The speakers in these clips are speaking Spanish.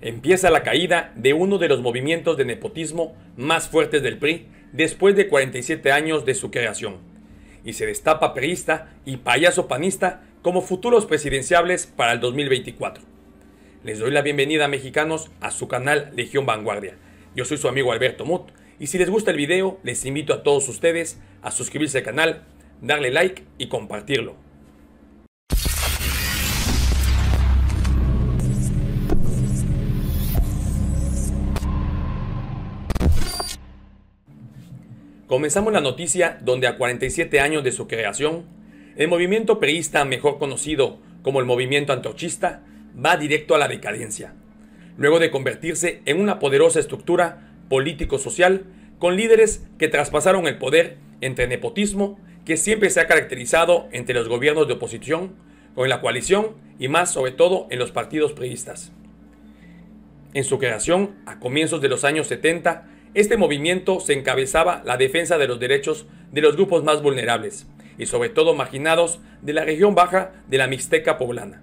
Empieza la caída de uno de los movimientos de nepotismo más fuertes del PRI después de 47 años de su creación, y se destapa perista y payaso panista como futuros presidenciables para el 2024. Les doy la bienvenida, mexicanos, a su canal Legión Vanguardia. Yo soy su amigo Alberto Mut, y si les gusta el video, les invito a todos ustedes a suscribirse al canal, darle like y compartirlo. Comenzamos la noticia donde a 47 años de su creación, el movimiento priista, mejor conocido como el movimiento antorchista, va directo a la decadencia, luego de convertirse en una poderosa estructura político-social con líderes que traspasaron el poder entre nepotismo, que siempre se ha caracterizado entre los gobiernos de oposición, con la coalición y más sobre todo en los partidos priistas. En su creación, a comienzos de los años 70, este movimiento se encabezaba la defensa de los derechos de los grupos más vulnerables y sobre todo marginados de la región baja de la Mixteca poblana.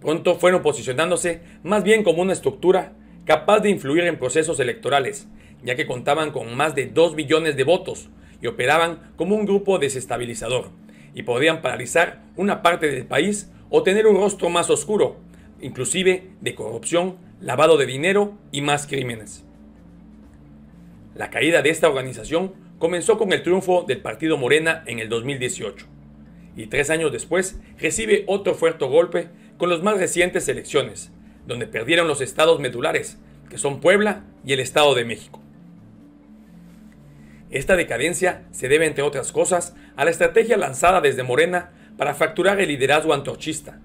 Pronto fueron posicionándose más bien como una estructura capaz de influir en procesos electorales, ya que contaban con más de 2 millones de votos y operaban como un grupo desestabilizador, y podían paralizar una parte del país o tener un rostro más oscuro, inclusive de corrupción, lavado de dinero y más crímenes. La caída de esta organización comenzó con el triunfo del Partido Morena en el 2018 y tres años después recibe otro fuerte golpe con las más recientes elecciones, donde perdieron los estados medulares, que son Puebla y el Estado de México. Esta decadencia se debe, entre otras cosas, a la estrategia lanzada desde Morena para fracturar el liderazgo antorchista,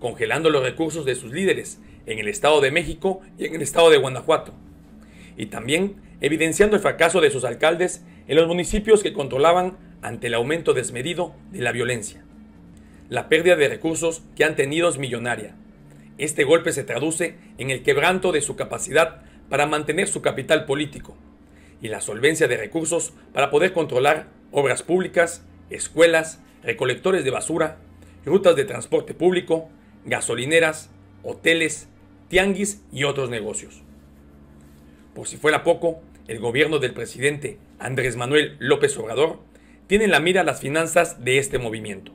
congelando los recursos de sus líderes en el Estado de México y en el Estado de Guanajuato, y también evidenciando el fracaso de sus alcaldes en los municipios que controlaban ante el aumento desmedido de la violencia. La pérdida de recursos que han tenido es millonaria. Este golpe se traduce en el quebranto de su capacidad para mantener su capital político y la solvencia de recursos para poder controlar obras públicas, escuelas, recolectores de basura, rutas de transporte público, gasolineras, hoteles, tianguis y otros negocios. Por si fuera poco, el gobierno del presidente Andrés Manuel López Obrador tiene la mira las finanzas de este movimiento.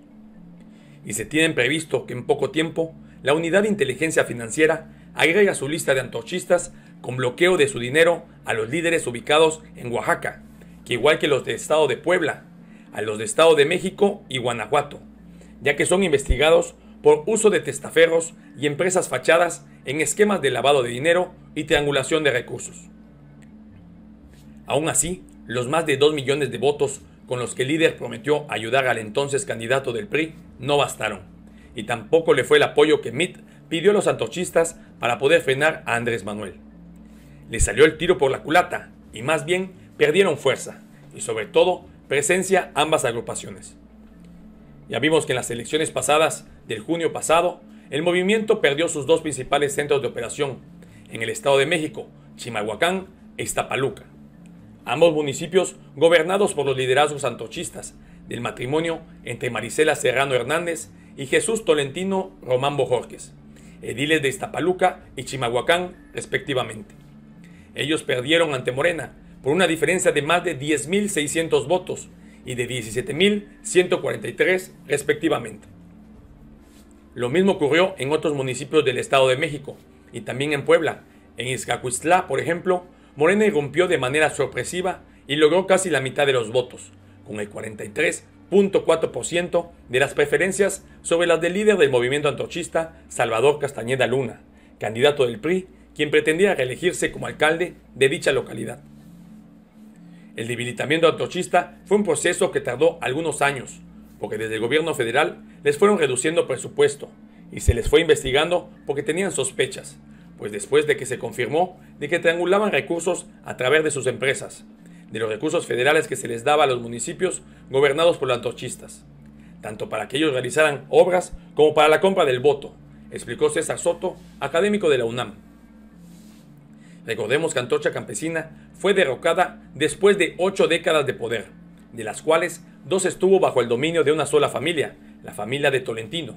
Y se tiene previsto que en poco tiempo la Unidad de Inteligencia Financiera agrega su lista de antorchistas con bloqueo de su dinero a los líderes ubicados en Oaxaca, que igual que los de Estado de Puebla, a los de Estado de México y Guanajuato, ya que son investigados por uso de testaferros y empresas fachadas en esquemas de lavado de dinero y triangulación de recursos. Aún así, los más de 2 millones de votos con los que el líder prometió ayudar al entonces candidato del PRI no bastaron, y tampoco le fue el apoyo que Mitt pidió a los antorchistas para poder frenar a Andrés Manuel. Le salió el tiro por la culata, y más bien perdieron fuerza, y sobre todo presencia ambas agrupaciones. Ya vimos que en las elecciones pasadas, del junio pasado, el movimiento perdió sus dos principales centros de operación, en el Estado de México, Chimalhuacán e Iztapaluca ambos municipios gobernados por los liderazgos antochistas del matrimonio entre Marisela Serrano Hernández y Jesús Tolentino Román Bojorques, ediles de Iztapaluca y Chimahuacán, respectivamente. Ellos perdieron ante Morena por una diferencia de más de 10.600 votos y de 17.143 respectivamente. Lo mismo ocurrió en otros municipios del Estado de México y también en Puebla. En Izcacuistlá, por ejemplo, Morena irrumpió de manera sorpresiva y logró casi la mitad de los votos, con el 43.4% de las preferencias sobre las del líder del movimiento antochista Salvador Castañeda Luna, candidato del PRI, quien pretendía reelegirse como alcalde de dicha localidad. El debilitamiento antochista fue un proceso que tardó algunos años, porque desde el gobierno federal les fueron reduciendo presupuesto y se les fue investigando porque tenían sospechas, pues después de que se confirmó de que triangulaban recursos a través de sus empresas, de los recursos federales que se les daba a los municipios gobernados por los antorchistas, tanto para que ellos realizaran obras como para la compra del voto, explicó César Soto, académico de la UNAM. Recordemos que Antorcha Campesina fue derrocada después de ocho décadas de poder, de las cuales dos estuvo bajo el dominio de una sola familia, la familia de Tolentino.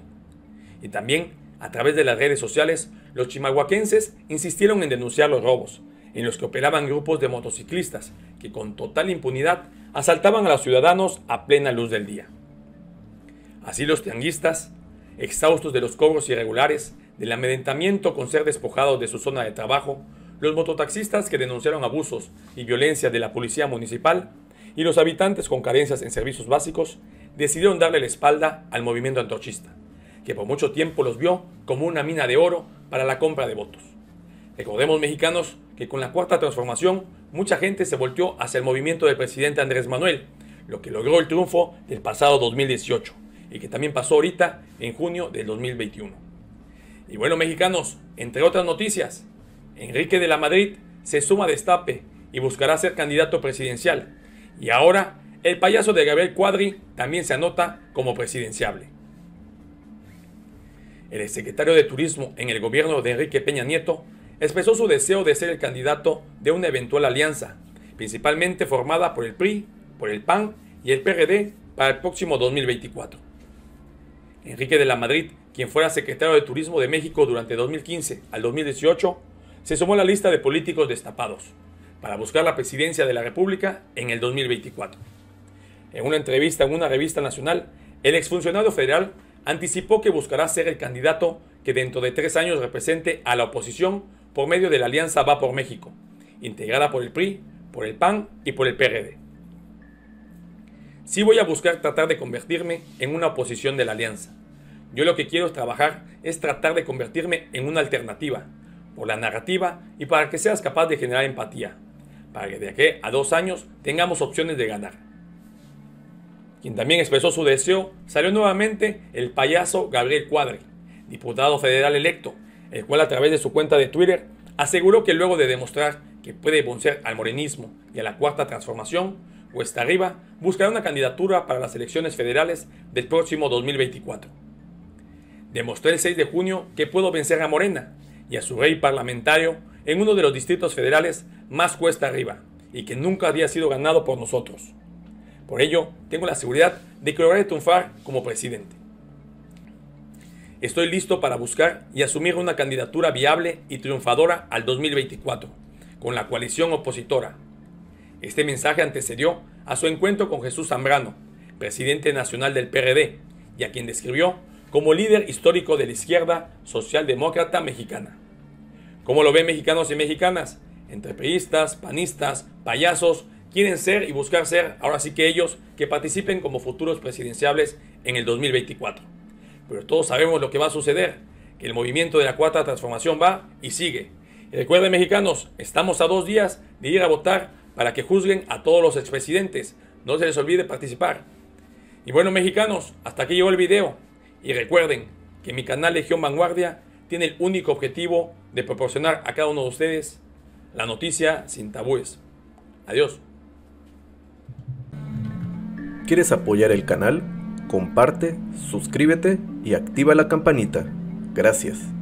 Y también, a través de las redes sociales, los chimahuaquenses insistieron en denunciar los robos, en los que operaban grupos de motociclistas que con total impunidad asaltaban a los ciudadanos a plena luz del día. Así los tianguistas, exhaustos de los cobros irregulares, del amedrentamiento con ser despojados de su zona de trabajo, los mototaxistas que denunciaron abusos y violencia de la policía municipal y los habitantes con carencias en servicios básicos decidieron darle la espalda al movimiento antorchista, que por mucho tiempo los vio como una mina de oro para la compra de votos. Recordemos mexicanos que con la cuarta transformación mucha gente se volteó hacia el movimiento del presidente Andrés Manuel, lo que logró el triunfo del pasado 2018 y que también pasó ahorita en junio del 2021. Y bueno mexicanos, entre otras noticias, Enrique de la Madrid se suma a Destape y buscará ser candidato presidencial. Y ahora el payaso de Gabriel Cuadri también se anota como presidenciable. El secretario de Turismo en el gobierno de Enrique Peña Nieto expresó su deseo de ser el candidato de una eventual alianza, principalmente formada por el PRI, por el PAN y el PRD para el próximo 2024. Enrique de la Madrid, quien fuera secretario de Turismo de México durante 2015 al 2018, se sumó a la lista de políticos destapados para buscar la presidencia de la República en el 2024. En una entrevista en una revista nacional, el exfuncionario federal anticipó que buscará ser el candidato que dentro de tres años represente a la oposición por medio de la Alianza Va por México, integrada por el PRI, por el PAN y por el PRD. Sí voy a buscar tratar de convertirme en una oposición de la Alianza. Yo lo que quiero es trabajar es tratar de convertirme en una alternativa, por la narrativa y para que seas capaz de generar empatía, para que de aquí a dos años tengamos opciones de ganar quien también expresó su deseo, salió nuevamente el payaso Gabriel Cuadre, diputado federal electo, el cual a través de su cuenta de Twitter aseguró que luego de demostrar que puede vencer al morenismo y a la cuarta transformación, Cuesta Arriba buscará una candidatura para las elecciones federales del próximo 2024. Demostré el 6 de junio que puedo vencer a Morena y a su rey parlamentario en uno de los distritos federales más cuesta arriba y que nunca había sido ganado por nosotros. Por ello, tengo la seguridad de que lograré triunfar como presidente. Estoy listo para buscar y asumir una candidatura viable y triunfadora al 2024, con la coalición opositora. Este mensaje antecedió a su encuentro con Jesús Zambrano, presidente nacional del PRD, y a quien describió como líder histórico de la izquierda socialdemócrata mexicana. ¿Cómo lo ven mexicanos y mexicanas? priistas, panistas, payasos quieren ser y buscar ser ahora sí que ellos que participen como futuros presidenciables en el 2024. Pero todos sabemos lo que va a suceder, que el movimiento de la cuarta transformación va y sigue. Y recuerden mexicanos, estamos a dos días de ir a votar para que juzguen a todos los expresidentes. No se les olvide participar. Y bueno mexicanos, hasta aquí llegó el video. Y recuerden que mi canal Legión Vanguardia tiene el único objetivo de proporcionar a cada uno de ustedes la noticia sin tabúes. Adiós quieres apoyar el canal, comparte, suscríbete y activa la campanita. Gracias.